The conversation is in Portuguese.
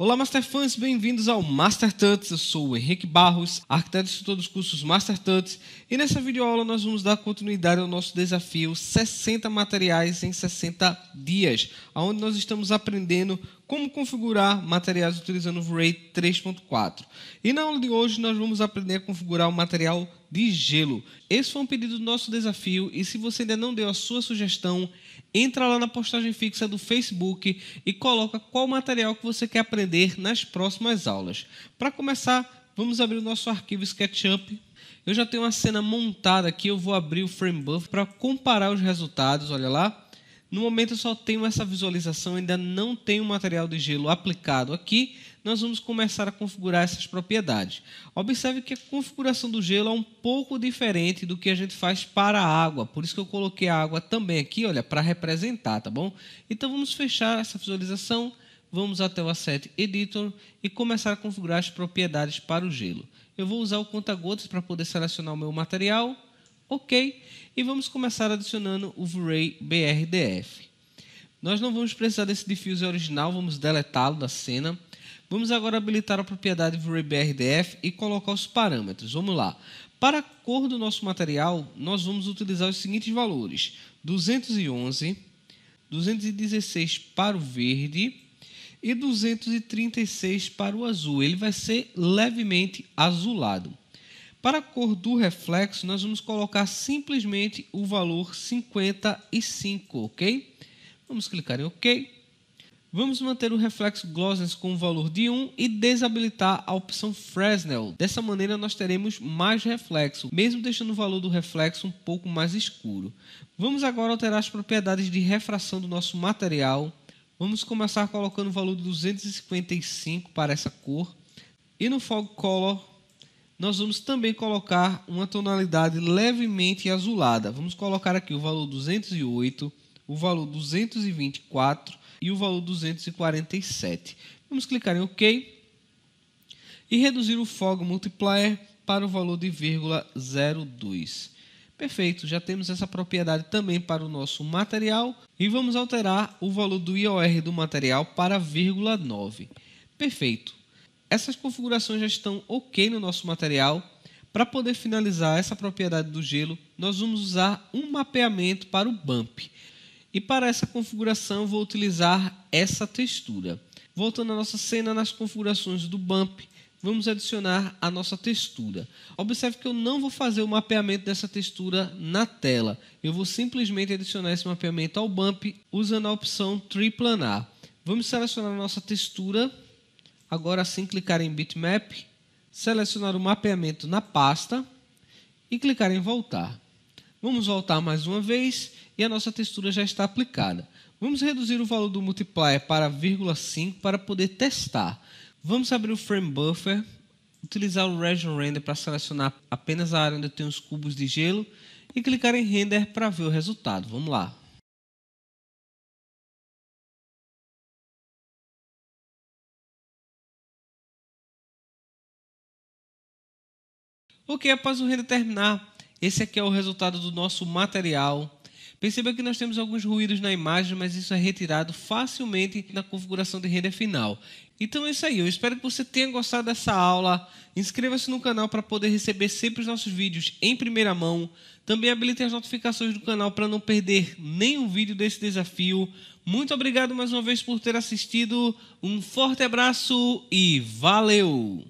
Olá, Masterfãs, bem-vindos ao Master Tuts. Eu sou o Henrique Barros, arquiteto de todos os cursos Master Tuts, e nessa videoaula nós vamos dar continuidade ao nosso desafio 60 materiais em 60 dias, onde nós estamos aprendendo como configurar materiais utilizando o v 3.4. E na aula de hoje nós vamos aprender a configurar o material de gelo. Esse foi um pedido do nosso desafio e se você ainda não deu a sua sugestão, entra lá na postagem fixa do Facebook e coloca qual material que você quer aprender nas próximas aulas. Para começar, vamos abrir o nosso arquivo SketchUp. Eu já tenho uma cena montada aqui, eu vou abrir o FrameBuff para comparar os resultados, olha lá. No momento eu só tenho essa visualização, ainda não tenho material de gelo aplicado aqui. Nós vamos começar a configurar essas propriedades. Observe que a configuração do gelo é um pouco diferente do que a gente faz para a água. Por isso que eu coloquei a água também aqui, olha, para representar, tá bom? Então vamos fechar essa visualização, vamos até o Asset Editor e começar a configurar as propriedades para o gelo. Eu vou usar o conta-gotas para poder selecionar o meu material OK. E vamos começar adicionando o Vray BRDF. Nós não vamos precisar desse diffuser original, vamos deletá-lo da cena. Vamos agora habilitar a propriedade Vray BRDF e colocar os parâmetros. Vamos lá. Para a cor do nosso material, nós vamos utilizar os seguintes valores: 211, 216 para o verde e 236 para o azul. Ele vai ser levemente azulado. Para a cor do reflexo, nós vamos colocar simplesmente o valor 55, ok? Vamos clicar em OK. Vamos manter o reflexo Glossens com o valor de 1 e desabilitar a opção Fresnel. Dessa maneira nós teremos mais reflexo, mesmo deixando o valor do reflexo um pouco mais escuro. Vamos agora alterar as propriedades de refração do nosso material. Vamos começar colocando o valor de 255 para essa cor. E no Fog Color nós vamos também colocar uma tonalidade levemente azulada. Vamos colocar aqui o valor 208, o valor 224 e o valor 247. Vamos clicar em OK e reduzir o fog multiplier para o valor de 0,02. Perfeito, já temos essa propriedade também para o nosso material e vamos alterar o valor do IOR do material para 0,9. Perfeito essas configurações já estão ok no nosso material. Para poder finalizar essa propriedade do gelo, nós vamos usar um mapeamento para o bump. E para essa configuração, vou utilizar essa textura. Voltando à nossa cena nas configurações do bump, vamos adicionar a nossa textura. Observe que eu não vou fazer o mapeamento dessa textura na tela. Eu vou simplesmente adicionar esse mapeamento ao bump usando a opção triplanar. Vamos selecionar a nossa textura Agora, sim clicar em Bitmap, selecionar o mapeamento na pasta e clicar em Voltar. Vamos voltar mais uma vez e a nossa textura já está aplicada. Vamos reduzir o valor do multiplier para 0,5 para poder testar. Vamos abrir o frame buffer, utilizar o region render para selecionar apenas a área onde tem os cubos de gelo e clicar em render para ver o resultado. Vamos lá. Ok, após o render terminar, esse aqui é o resultado do nosso material. Perceba que nós temos alguns ruídos na imagem, mas isso é retirado facilmente na configuração de render final. Então é isso aí, eu espero que você tenha gostado dessa aula. Inscreva-se no canal para poder receber sempre os nossos vídeos em primeira mão. Também habilite as notificações do canal para não perder nenhum vídeo desse desafio. Muito obrigado mais uma vez por ter assistido. Um forte abraço e valeu!